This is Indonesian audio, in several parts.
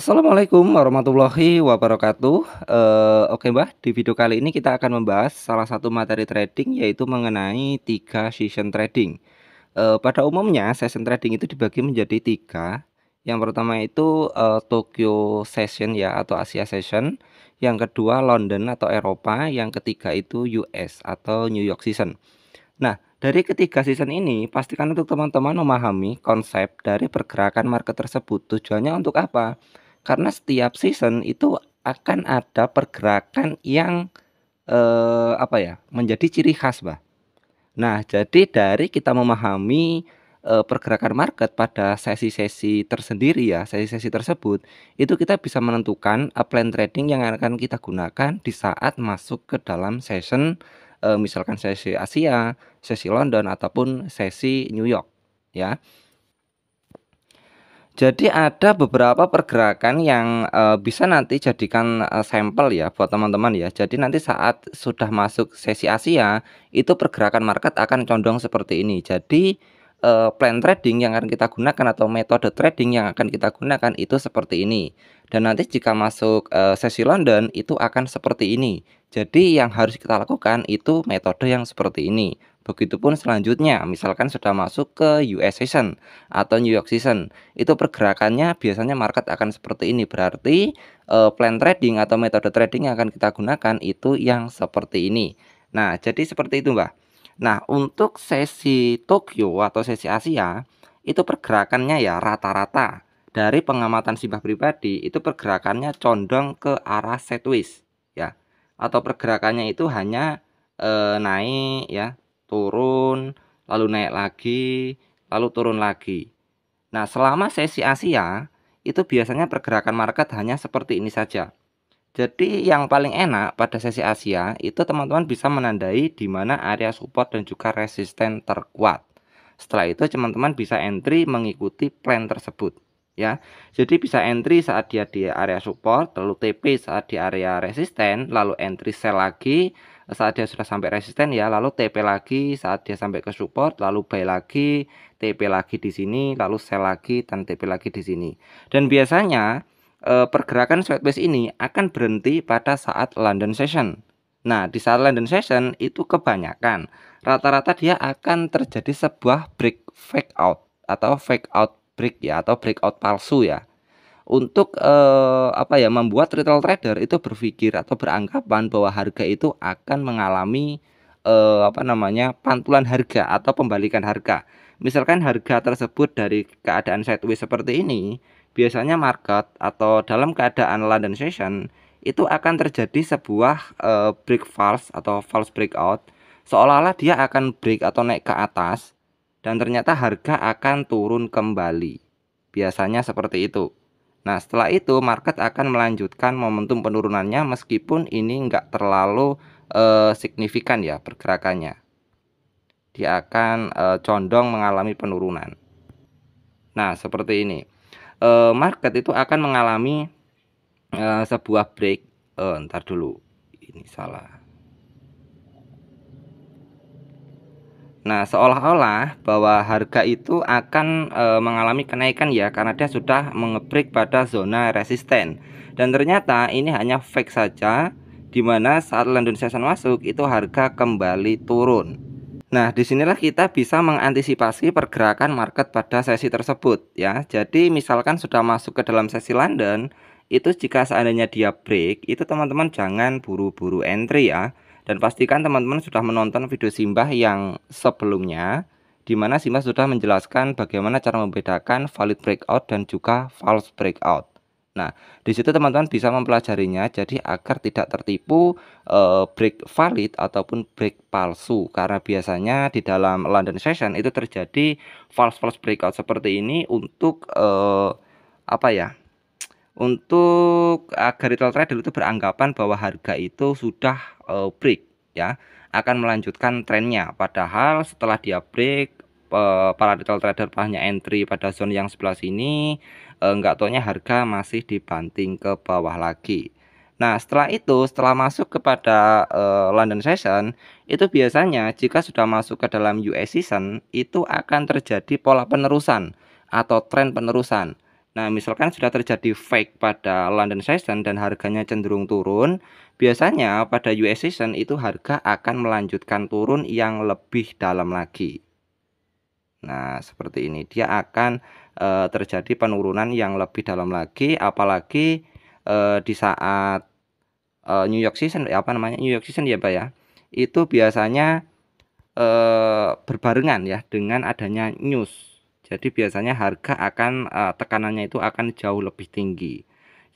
Assalamualaikum warahmatullahi wabarakatuh. E, Oke okay mbah, di video kali ini kita akan membahas salah satu materi trading yaitu mengenai tiga season trading. E, pada umumnya season trading itu dibagi menjadi tiga. Yang pertama itu e, Tokyo session ya atau Asia session. Yang kedua London atau Eropa. Yang ketiga itu US atau New York season. Nah dari ketiga season ini, pastikan untuk teman-teman memahami konsep dari pergerakan market tersebut. Tujuannya untuk apa? Karena setiap season itu akan ada pergerakan yang eh, apa ya menjadi ciri khas, bah. Nah, jadi dari kita memahami eh, pergerakan market pada sesi-sesi tersendiri ya, sesi-sesi tersebut, itu kita bisa menentukan eh, plan trading yang akan kita gunakan di saat masuk ke dalam session eh, misalkan sesi Asia, sesi London ataupun sesi New York ya. Jadi ada beberapa pergerakan yang uh, bisa nanti jadikan uh, sampel ya buat teman-teman ya. Jadi nanti saat sudah masuk sesi Asia, itu pergerakan market akan condong seperti ini. Jadi uh, plan trading yang akan kita gunakan atau metode trading yang akan kita gunakan itu seperti ini. Dan nanti jika masuk uh, sesi London itu akan seperti ini. Jadi yang harus kita lakukan itu metode yang seperti ini. Begitupun selanjutnya, misalkan sudah masuk ke US season atau New York season, itu pergerakannya biasanya market akan seperti ini. Berarti uh, plan trading atau metode trading yang akan kita gunakan itu yang seperti ini. Nah, jadi seperti itu, Mbak. Nah, untuk sesi Tokyo atau sesi Asia, itu pergerakannya ya rata-rata dari pengamatan Simbah pribadi itu pergerakannya condong ke arah sideways ya atau pergerakannya itu hanya eh, naik ya turun, lalu naik lagi, lalu turun lagi. Nah, selama sesi Asia itu biasanya pergerakan market hanya seperti ini saja. Jadi yang paling enak pada sesi Asia itu teman-teman bisa menandai di mana area support dan juga resisten terkuat. Setelah itu teman-teman bisa entry mengikuti plan tersebut ya. Jadi bisa entry saat dia di area support, lalu TP saat di area resisten, lalu entry sell lagi, saat dia sudah sampai resisten ya lalu TP lagi saat dia sampai ke support lalu buy lagi TP lagi di sini lalu sell lagi dan TP lagi di sini dan biasanya eh, pergerakan sideways ini akan berhenti pada saat London session nah di saat London session itu kebanyakan rata-rata dia akan terjadi sebuah break fake out atau fake out break ya atau breakout palsu ya untuk eh, apa ya membuat retail trader itu berpikir atau beranggapan bahwa harga itu akan mengalami eh, apa namanya pantulan harga atau pembalikan harga. Misalkan harga tersebut dari keadaan sideways seperti ini, biasanya market atau dalam keadaan London session itu akan terjadi sebuah eh, break false atau false breakout seolah-olah dia akan break atau naik ke atas dan ternyata harga akan turun kembali. Biasanya seperti itu. Nah, setelah itu market akan melanjutkan momentum penurunannya meskipun ini nggak terlalu eh, signifikan ya pergerakannya. Dia akan eh, condong mengalami penurunan. Nah, seperti ini. Eh, market itu akan mengalami eh, sebuah break. Eh, ntar dulu, ini salah. Nah, seolah-olah bahwa harga itu akan e, mengalami kenaikan ya karena dia sudah mengebrik pada zona resisten. Dan ternyata ini hanya fake saja di mana saat London Session masuk itu harga kembali turun. Nah, disinilah kita bisa mengantisipasi pergerakan market pada sesi tersebut ya. Jadi, misalkan sudah masuk ke dalam sesi London, itu jika seandainya dia break, itu teman-teman jangan buru-buru entry ya dan pastikan teman-teman sudah menonton video Simbah yang sebelumnya di mana Simbah sudah menjelaskan bagaimana cara membedakan valid breakout dan juga false breakout. Nah, di situ teman-teman bisa mempelajarinya jadi agar tidak tertipu e, break valid ataupun break palsu karena biasanya di dalam London session itu terjadi false false breakout seperti ini untuk e, apa ya? untuk agar retail trader itu beranggapan bahwa harga itu sudah uh, break ya akan melanjutkan trennya padahal setelah dia break uh, para retail trader hanya entry pada zone yang sebelah sini uh, eh, enggak taunya harga masih dibanting ke bawah lagi Nah setelah itu setelah masuk kepada uh, London Session itu biasanya jika sudah masuk ke dalam US Season itu akan terjadi pola penerusan atau tren penerusan Nah, misalkan sudah terjadi fake pada London session dan harganya cenderung turun, biasanya pada US session itu harga akan melanjutkan turun yang lebih dalam lagi. Nah, seperti ini dia akan e, terjadi penurunan yang lebih dalam lagi apalagi e, di saat e, New York season apa namanya? New York season ya, Pak ya. Itu biasanya e, berbarengan ya dengan adanya news jadi biasanya harga akan uh, tekanannya itu akan jauh lebih tinggi.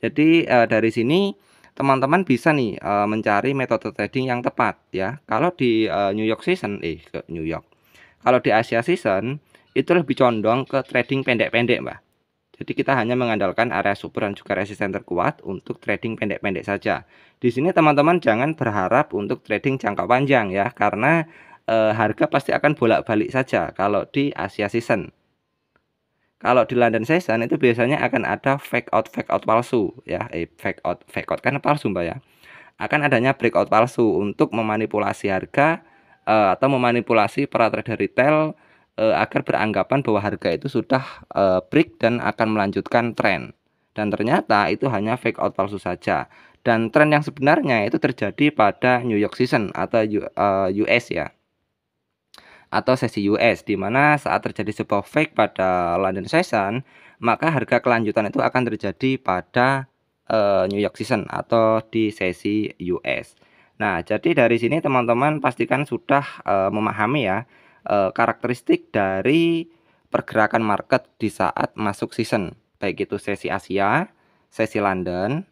Jadi uh, dari sini teman-teman bisa nih uh, mencari metode trading yang tepat ya. Kalau di uh, New York season eh ke New York. Kalau di Asia season itu lebih condong ke trading pendek-pendek, Mbak. Jadi kita hanya mengandalkan area support dan juga resisten terkuat untuk trading pendek-pendek saja. Di sini teman-teman jangan berharap untuk trading jangka panjang ya karena e, harga pasti akan bolak-balik saja kalau di Asia season kalau di London Session itu biasanya akan ada fake out fake out palsu ya eh, fake out fake out karena palsu mbak ya akan adanya breakout palsu untuk memanipulasi harga eh, atau memanipulasi para trader retail eh, agar beranggapan bahwa harga itu sudah eh, break dan akan melanjutkan tren dan ternyata itu hanya fake out palsu saja dan tren yang sebenarnya itu terjadi pada New York Season atau US eh, ya atau sesi US di mana saat terjadi sebuah fake pada London Session, maka harga kelanjutan itu akan terjadi pada uh, New York season atau di sesi US. Nah, jadi dari sini teman-teman pastikan sudah uh, memahami ya uh, karakteristik dari pergerakan market di saat masuk season, baik itu sesi Asia, sesi London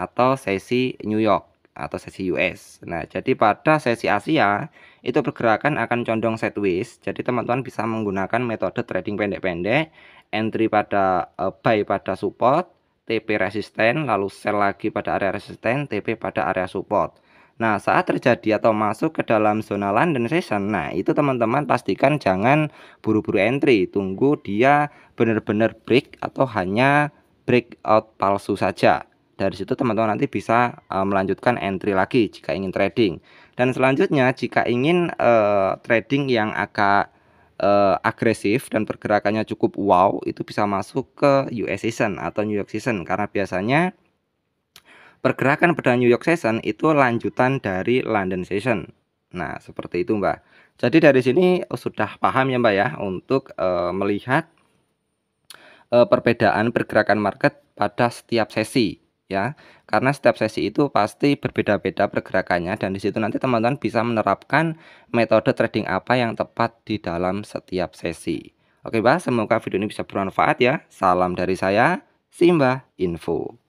atau sesi New York atau sesi US. Nah, jadi pada sesi Asia itu pergerakan akan condong sideways. Jadi teman-teman bisa menggunakan metode trading pendek-pendek, entry pada uh, buy pada support, TP resisten, lalu sell lagi pada area resisten, TP pada area support. Nah, saat terjadi atau masuk ke dalam zona London session, nah itu teman-teman pastikan jangan buru-buru entry, tunggu dia benar-benar break atau hanya breakout palsu saja. Dari situ teman-teman nanti bisa e, melanjutkan entry lagi jika ingin trading. Dan selanjutnya jika ingin e, trading yang agak e, agresif dan pergerakannya cukup wow, itu bisa masuk ke US season atau New York season karena biasanya pergerakan pada New York season itu lanjutan dari London season. Nah, seperti itu, Mbak. Jadi dari sini oh, sudah paham ya, Mbak ya, untuk e, melihat e, perbedaan pergerakan market pada setiap sesi ya karena setiap sesi itu pasti berbeda-beda pergerakannya dan di situ nanti teman-teman bisa menerapkan metode trading apa yang tepat di dalam setiap sesi oke bah, semoga video ini bisa bermanfaat ya salam dari saya Simba Info